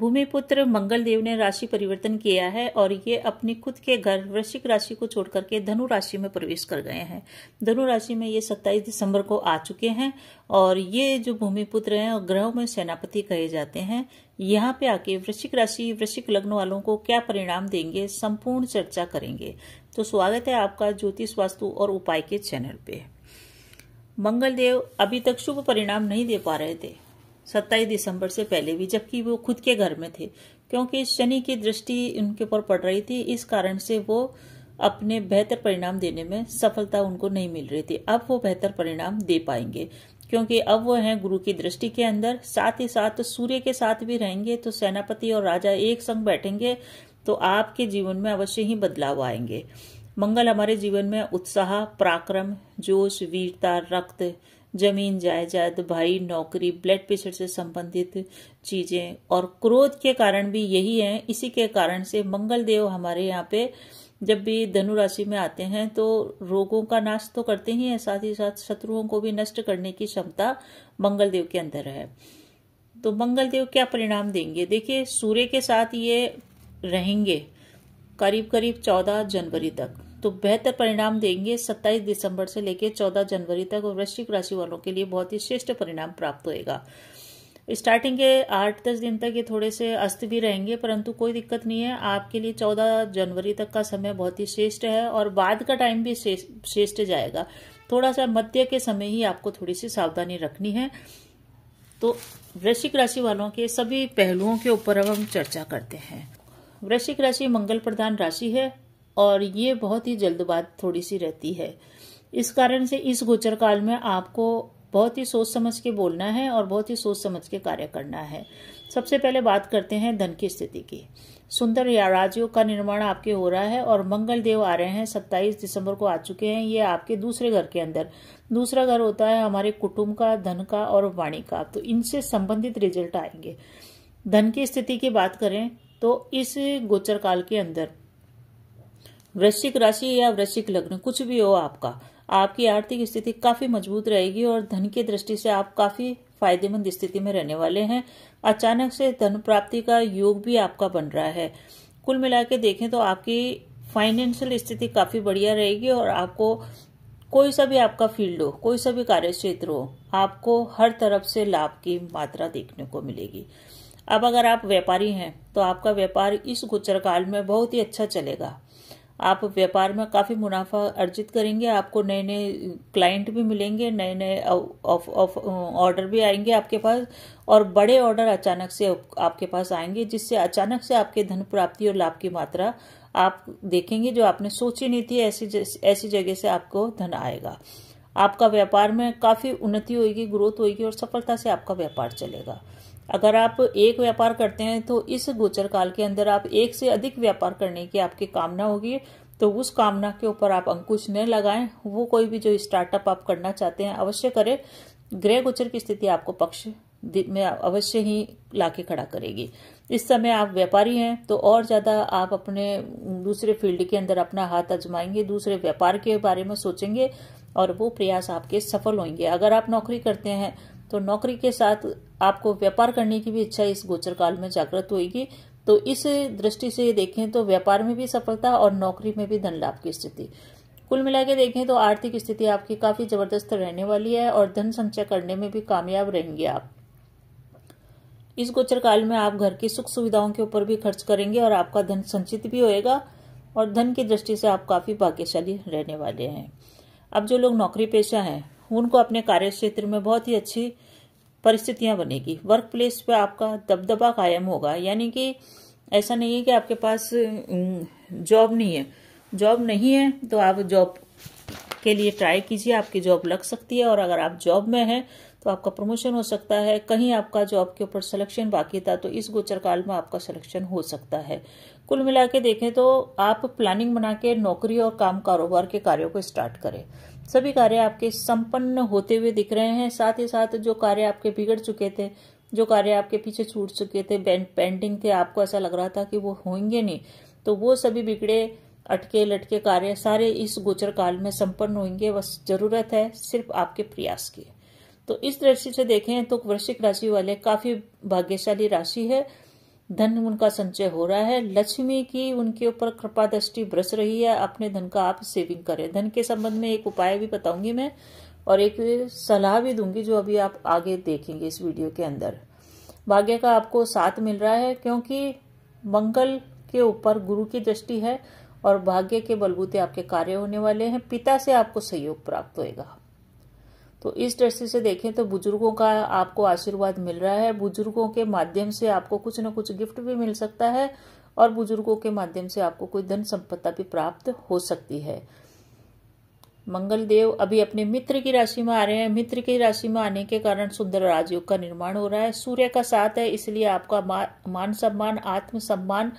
भूमिपुत्र मंगलदेव ने राशि परिवर्तन किया है और ये अपने खुद के घर वृश्चिक राशि को छोड़ करके धनु राशि में प्रवेश कर गए हैं धनु राशि में ये 27 दिसंबर को आ चुके हैं और ये जो भूमिपुत्र हैं और ग्रहों में सेनापति कहे जाते हैं यहाँ पे आके वृश्चिक राशि वृश्चिक लग्न वालों को क्या परिणाम देंगे संपूर्ण चर्चा करेंगे तो स्वागत है आपका ज्योतिष वास्तु और उपाय के चैनल पे मंगलदेव अभी तक शुभ परिणाम नहीं दे पा रहे थे सत्ताईस दिसंबर से पहले भी जबकि वो खुद के घर में थे क्योंकि शनि की दृष्टि उनके ऊपर पड़ रही थी इस कारण से वो अपने बेहतर परिणाम देने में सफलता उनको नहीं मिल रही थी अब वो बेहतर परिणाम दे पाएंगे क्योंकि अब वो हैं गुरु की दृष्टि के अंदर साथ ही साथ सूर्य के साथ भी रहेंगे तो सेनापति और राजा एक संग बैठेंगे तो आपके जीवन में अवश्य ही बदलाव आएंगे मंगल हमारे जीवन में उत्साह पराक्रम जोश वीरता रक्त जमीन जायदाद भारी नौकरी ब्लड प्रेशर से संबंधित चीज़ें और क्रोध के कारण भी यही है इसी के कारण से मंगल देव हमारे यहाँ पे जब भी धनु राशि में आते हैं तो रोगों का नाश तो करते ही है साथ ही साथ शत्रुओं को भी नष्ट करने की क्षमता मंगल देव के अंदर है तो मंगल देव क्या परिणाम देंगे देखिए सूर्य के साथ ये रहेंगे करीब करीब चौदह जनवरी तक तो बेहतर परिणाम देंगे 27 दिसंबर से लेकर 14 जनवरी तक और वृश्चिक राशि वालों के लिए बहुत ही श्रेष्ठ परिणाम प्राप्त होएगा स्टार्टिंग के आठ दस दिन तक ये थोड़े से अस्त भी रहेंगे परंतु कोई दिक्कत नहीं है आपके लिए चौदह जनवरी तक का समय बहुत ही श्रेष्ठ है और बाद का टाइम भी श्रेष्ठ जाएगा थोड़ा सा मध्य के समय ही आपको थोड़ी सी सावधानी रखनी है तो वृश्चिक राशि वालों के सभी पहलुओं के ऊपर अब हम चर्चा करते हैं वृश्चिक राशि मंगल प्रधान राशि है और ये बहुत ही जल्दबाज थोड़ी सी रहती है इस कारण से इस गोचर काल में आपको बहुत ही सोच समझ के बोलना है और बहुत ही सोच समझ के कार्य करना है सबसे पहले बात करते हैं धन की स्थिति की सुंदर राज्यों का निर्माण आपके हो रहा है और मंगल देव आ रहे हैं सत्ताईस दिसंबर को आ चुके हैं ये आपके दूसरे घर के अंदर दूसरा घर होता है हमारे कुटुंब का धन का और वाणी का तो इनसे संबंधित रिजल्ट आएंगे धन की स्थिति की बात करें तो इस गोचर काल के अंदर वृश्चिक राशि या वृश्चिक लग्न कुछ भी हो आपका आपकी आर्थिक स्थिति काफी मजबूत रहेगी और धन की दृष्टि से आप काफी फायदेमंद स्थिति में रहने वाले हैं अचानक से धन प्राप्ति का योग भी आपका बन रहा है कुल मिला के देखें तो आपकी फाइनेंशियल स्थिति काफी बढ़िया रहेगी और आपको कोई सा भी आपका फील्ड हो कोई सा भी कार्य क्षेत्र हो आपको हर तरफ से लाभ की मात्रा देखने को मिलेगी अब अगर आप व्यापारी हैं तो आपका व्यापार इस गोचर काल में बहुत ही अच्छा चलेगा आप व्यापार में काफ़ी मुनाफा अर्जित करेंगे आपको नए नए क्लाइंट भी मिलेंगे नए नए ऑर्डर भी आएंगे आपके पास और बड़े ऑर्डर अचानक से आपके पास आएंगे जिससे अचानक से आपके धन प्राप्ति और लाभ की मात्रा आप देखेंगे जो आपने सोची नहीं थी ऐसी ऐसी जगह से आपको धन आएगा आपका व्यापार में काफ़ी उन्नति होगी ग्रोथ होगी और सफलता से आपका व्यापार चलेगा अगर आप एक व्यापार करते हैं तो इस गोचर काल के अंदर आप एक से अधिक व्यापार करने की आपकी कामना होगी तो उस कामना के ऊपर आप अंकुश न लगाएं वो कोई भी जो स्टार्टअप आप करना चाहते हैं अवश्य करें ग्रह गोचर की स्थिति आपको पक्ष में अवश्य ही लाके खड़ा करेगी इस समय आप व्यापारी हैं तो और ज़्यादा आप अपने दूसरे फील्ड के अंदर अपना हाथ अजमाएंगे दूसरे व्यापार के बारे में सोचेंगे और वो प्रयास आपके सफल होंगे अगर आप नौकरी करते हैं तो नौकरी के साथ आपको व्यापार करने की भी इच्छा इस गोचर काल में जागृत होगी तो इस दृष्टि से देखें तो व्यापार में भी सफलता और नौकरी में भी धन लाभ की स्थिति कुल मिला के देखें तो आर्थिक स्थिति आपकी काफी जबरदस्त रहने वाली है और धन संचय करने में भी कामयाब रहेंगे आप इस गोचर काल में आप घर की सुख सुविधाओं के ऊपर भी खर्च करेंगे और आपका धन संचित भी होएगा और धन की दृष्टि से आप काफी भाग्यशाली रहने वाले हैं अब जो लोग नौकरी पेशा हैं उनको अपने कार्य क्षेत्र में बहुत ही अच्छी परिस्थितियां बनेगी वर्क प्लेस पर आपका दबदबा कायम होगा यानी कि ऐसा नहीं है कि आपके पास जॉब नहीं है जॉब नहीं है तो आप जॉब के लिए ट्राई कीजिए आपकी जॉब लग सकती है और अगर आप जॉब में हैं तो आपका प्रमोशन हो सकता है कहीं आपका जॉब के ऊपर सिलेक्शन बाकी था तो इस गोचर काल में आपका सिलेक्शन हो सकता है कुल मिला के देखें तो आप प्लानिंग बना के नौकरी और काम कारोबार के कार्यों को स्टार्ट करें सभी कार्य आपके संपन्न होते हुए दिख रहे हैं साथ ही साथ जो कार्य आपके बिगड़ चुके थे जो कार्य आपके पीछे छूट चुके थे पेंडिंग थे आपको ऐसा लग रहा था कि वो होंगे नहीं तो वो सभी बिगड़े अटके लटके कार्य सारे इस गोचर काल में संपन्न होंगे बस जरूरत है सिर्फ आपके प्रयास की तो इस दृष्टि से देखें तो वृश्चिक राशि वाले काफी भाग्यशाली राशि है धन उनका संचय हो रहा है लक्ष्मी की उनके ऊपर कृपा दृष्टि बरस रही है अपने धन का आप सेविंग करें धन के संबंध में एक उपाय भी बताऊंगी मैं और एक सलाह भी दूंगी जो अभी आप आगे देखेंगे इस वीडियो के अंदर भाग्य का आपको साथ मिल रहा है क्योंकि मंगल के ऊपर गुरु की दृष्टि है और भाग्य के बलबूते आपके कार्य होने वाले हैं पिता से आपको सहयोग प्राप्त होगा तो इस दृष्टि से देखें तो बुजुर्गों का आपको आशीर्वाद मिल रहा है बुजुर्गों के माध्यम से आपको कुछ ना कुछ गिफ्ट भी मिल सकता है और बुजुर्गों के माध्यम से आपको कोई धन संपत्ता भी प्राप्त हो सकती है मंगल देव अभी अपने मित्र की राशि में आ रहे हैं मित्र की राशि में आने के कारण सुंदर राजयोग का निर्माण हो रहा है सूर्य का साथ है इसलिए आपका मान सम्मान आत्म सम्मान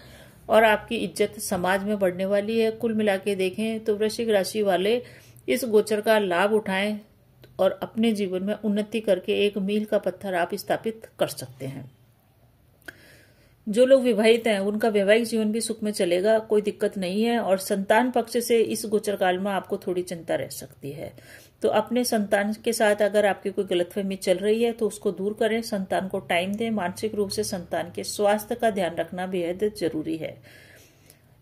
और आपकी इज्जत समाज में बढ़ने वाली है कुल मिला के देखें तो वृश्चिक राशि वाले इस गोचर का लाभ उठाएं और अपने जीवन में उन्नति करके एक मील का पत्थर आप स्थापित कर सकते हैं जो लोग विवाहित हैं उनका वैवाहिक जीवन भी सुख में चलेगा कोई दिक्कत नहीं है और संतान पक्ष से इस गोचर काल में आपको थोड़ी चिंता रह सकती है तो अपने संतान के साथ अगर आपकी कोई गलतफहमी चल रही है तो उसको दूर करें संतान को टाइम दें मानसिक रूप से संतान के स्वास्थ्य का ध्यान रखना बेहद जरूरी है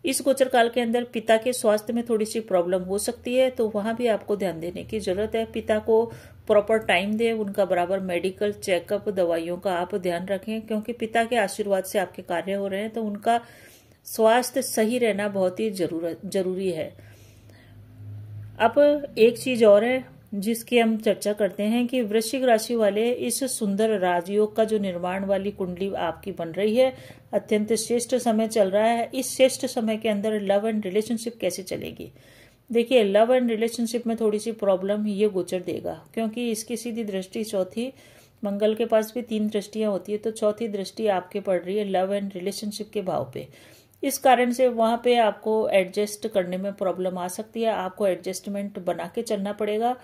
इस गोचर काल के अंदर पिता के स्वास्थ्य में थोड़ी सी प्रॉब्लम हो सकती है तो वहां भी आपको ध्यान देने की ज़रूरत है पिता को प्रॉपर टाइम दें उनका बराबर मेडिकल चेकअप दवाइयों का आप ध्यान रखें क्योंकि पिता के आशीर्वाद से आपके कार्य हो रहे हैं तो उनका स्वास्थ्य सही रहना बहुत ही जरूरत जरूरी है अब एक चीज़ और है जिसकी हम चर्चा करते हैं कि वृश्चिक राशि वाले इस सुंदर राजयोग का जो निर्माण वाली कुंडली आपकी बन रही है अत्यंत श्रेष्ठ समय चल रहा है इस श्रेष्ठ समय के अंदर लव एंड रिलेशनशिप कैसे चलेगी देखिए लव एंड रिलेशनशिप में थोड़ी सी प्रॉब्लम ये गोचर देगा क्योंकि इसकी सीधी दृष्टि चौथी मंगल के पास भी तीन दृष्टियां होती है तो चौथी दृष्टि आपके पड़ रही है लव एंड रिलेशनशिप के भाव पे इस कारण से वहां पे आपको एडजस्ट करने में प्रॉब्लम आ सकती है आपको एडजस्टमेंट बना के चलना पड़ेगा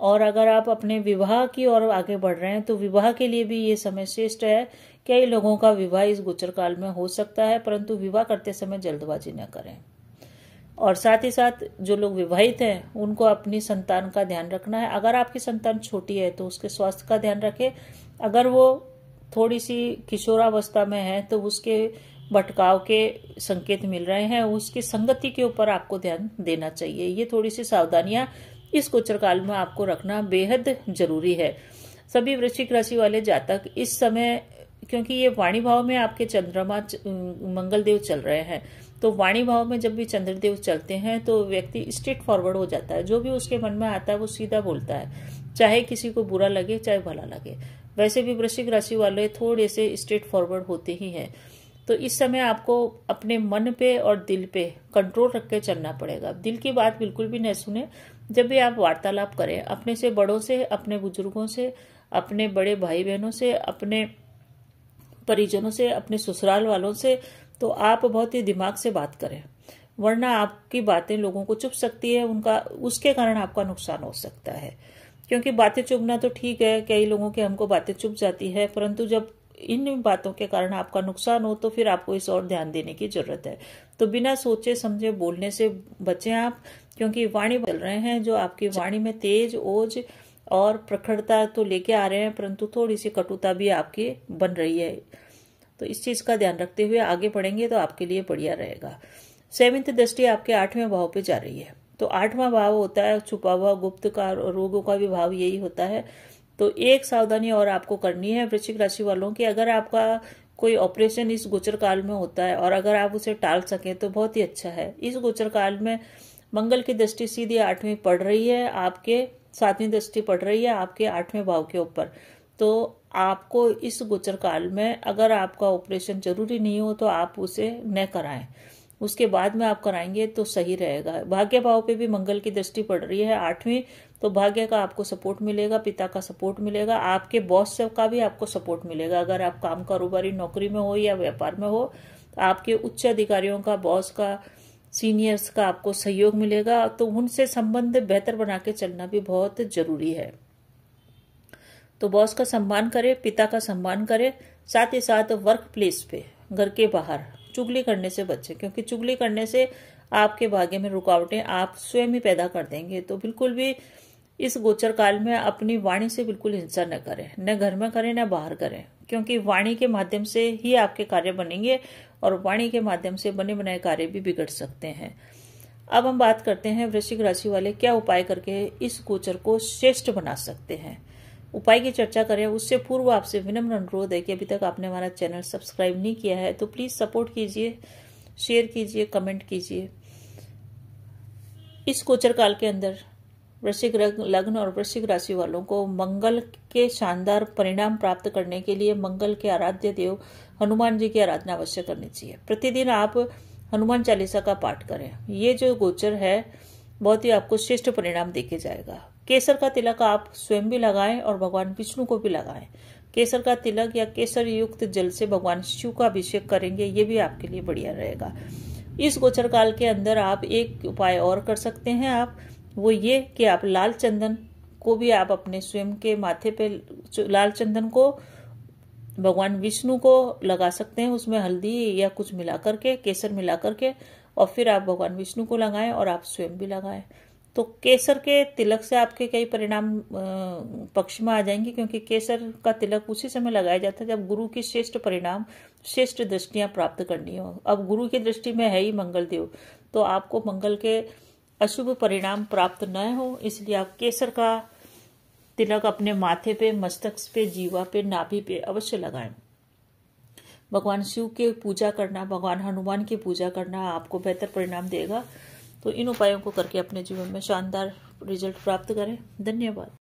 और अगर आप अपने विवाह की ओर आगे बढ़ रहे हैं तो विवाह के लिए भी ये समय श्रेष्ठ है कई लोगों का विवाह इस गोचर काल में हो सकता है परंतु विवाह करते समय जल्दबाजी न करें और साथ ही साथ जो लोग विवाहित हैं उनको अपनी संतान का ध्यान रखना है अगर आपकी संतान छोटी है तो उसके स्वास्थ्य का ध्यान रखें अगर वो थोड़ी सी किशोरावस्था में है तो उसके भटकाव के संकेत मिल रहे हैं उसकी संगति के ऊपर आपको ध्यान देना चाहिए ये थोड़ी सी सावधानियां इस गोचर काल में आपको रखना बेहद जरूरी है सभी वृश्चिक राशि वाले जातक इस समय क्योंकि ये वाणी भाव में आपके चंद्रमा मंगलदेव चल रहे हैं तो वाणी भाव में जब भी चंद्रदेव चलते हैं तो व्यक्ति स्ट्रेट फॉरवर्ड हो जाता है जो भी उसके मन में आता है वो सीधा बोलता है चाहे किसी को बुरा लगे चाहे भला लगे वैसे भी वृश्चिक राशि वाले थोड़े से स्ट्रेट फॉरवर्ड होते ही हैं तो इस समय आपको अपने मन पे और दिल पे कंट्रोल रख के चलना पड़ेगा दिल की बात बिल्कुल भी नहीं सुने जब भी आप वार्तालाप करें अपने से बड़ों से अपने बुजुर्गों से अपने बड़े भाई बहनों से अपने परिजनों से अपने ससुराल वालों से तो आप बहुत ही दिमाग से बात करें वरना आपकी बातें लोगों को चुप सकती है उनका उसके कारण आपका नुकसान हो सकता है क्योंकि बातें चुभना तो ठीक है कई लोगों के हमको बातें चुप जाती है परंतु जब इन बातों के कारण आपका नुकसान हो तो फिर आपको इस और ध्यान देने की जरूरत है तो बिना सोचे समझे बोलने से बचें आप क्योंकि वाणी बदल रहे हैं जो आपकी वाणी में तेज ओज और प्रखरता तो लेके आ रहे हैं परंतु थोड़ी सी कटुता भी आपकी बन रही है तो इस चीज़ का ध्यान रखते हुए आगे बढ़ेंगे तो आपके लिए बढ़िया रहेगा सेवंथ दृष्टि आपके आठवें भाव पे जा रही है तो आठवां भाव होता है छुपा हुआ गुप्त का रोगों का भी भाव यही होता है तो एक सावधानी और आपको करनी है वृश्चिक राशि वालों की अगर आपका कोई ऑपरेशन इस गोचर काल में होता है और अगर आप उसे टाल सकें तो बहुत ही अच्छा है इस गोचर काल में मंगल की दृष्टि सीधी आठवीं पड़ रही है आपके सातवीं दृष्टि पड़ रही है आपके आठवें भाव के ऊपर तो आपको इस गोचर काल में अगर आपका ऑपरेशन जरूरी नहीं हो तो आप उसे न कराएं उसके बाद में आप कराएंगे तो सही रहेगा भाग्य भाव पे भी मंगल की दृष्टि पड़ रही है आठवीं तो भाग्य का आपको सपोर्ट मिलेगा पिता का सपोर्ट मिलेगा आपके बॉस से का भी आपको सपोर्ट मिलेगा अगर आप काम कारोबारी नौकरी में हो या व्यापार में हो तो आपके उच्च अधिकारियों का बॉस का सीनियर्स का आपको सहयोग मिलेगा तो उनसे संबंध बेहतर बना के चलना भी बहुत जरूरी है तो बॉस का सम्मान करें पिता का सम्मान करें साथ ही साथ वर्क प्लेस पे घर के बाहर चुगली करने से बचें क्योंकि चुगली करने से आपके भाग्य में रुकावटें आप स्वयं ही पैदा कर देंगे तो बिल्कुल भी इस गोचर काल में अपनी वाणी से बिल्कुल हिंसा न करें न घर में करें न बाहर करें क्योंकि वाणी के माध्यम से ही आपके कार्य बनेंगे और वाणी के माध्यम से बने बनाए कार्य भी बिगड़ सकते हैं अब हम बात करते हैं वृश्चिक राशि वाले क्या उपाय करके इस गोचर को श्रेष्ठ बना सकते हैं उपाय की चर्चा करें उससे पूर्व आपसे विनम्र अनुरोध है कि अभी तक आपने हमारा चैनल सब्सक्राइब नहीं किया है तो प्लीज़ सपोर्ट कीजिए शेयर कीजिए कमेंट कीजिए इस कोचर काल के अंदर वृश्चिक लग्न और वृश्चिक राशि वालों को मंगल के शानदार परिणाम प्राप्त करने के लिए मंगल के आराध्य देव हनुमान जी की आराधना अवश्य करनी चाहिए प्रतिदिन आप हनुमान चालीसा का पाठ करें ये जो गोचर है बहुत ही आपको श्रेष्ठ परिणाम देखे जाएगा केसर का तिलक आप स्वयं भी लगाएं और भगवान विष्णु को भी लगाएं केसर का तिलक या केसर युक्त जल से भगवान शिव का अभिषेक करेंगे ये भी आपके लिए बढ़िया रहेगा इस गोचर काल के अंदर आप एक उपाय और कर सकते हैं आप वो ये कि आप लाल चंदन को भी आप अपने स्वयं के माथे पे लाल चंदन को भगवान विष्णु को लगा सकते हैं उसमें हल्दी या कुछ मिला करके केसर मिला करके और फिर आप भगवान विष्णु को लगाएं और आप स्वयं भी लगाएं तो केसर के तिलक से आपके कई परिणाम पक्ष में आ जाएंगे क्योंकि केसर का तिलक उसी समय लगाया जाता है जब गुरु की श्रेष्ठ परिणाम श्रेष्ठ दृष्टियां प्राप्त करनी हो अब गुरु की दृष्टि में है ही मंगल देव तो आपको मंगल के अशुभ परिणाम प्राप्त न हो इसलिए आप केसर का तिलक अपने माथे पे मस्तक पे जीवा पे नाभि पे अवश्य लगाएं भगवान शिव की पूजा करना भगवान हनुमान की पूजा करना आपको बेहतर परिणाम देगा तो इन उपायों को करके अपने जीवन में शानदार रिजल्ट प्राप्त करें धन्यवाद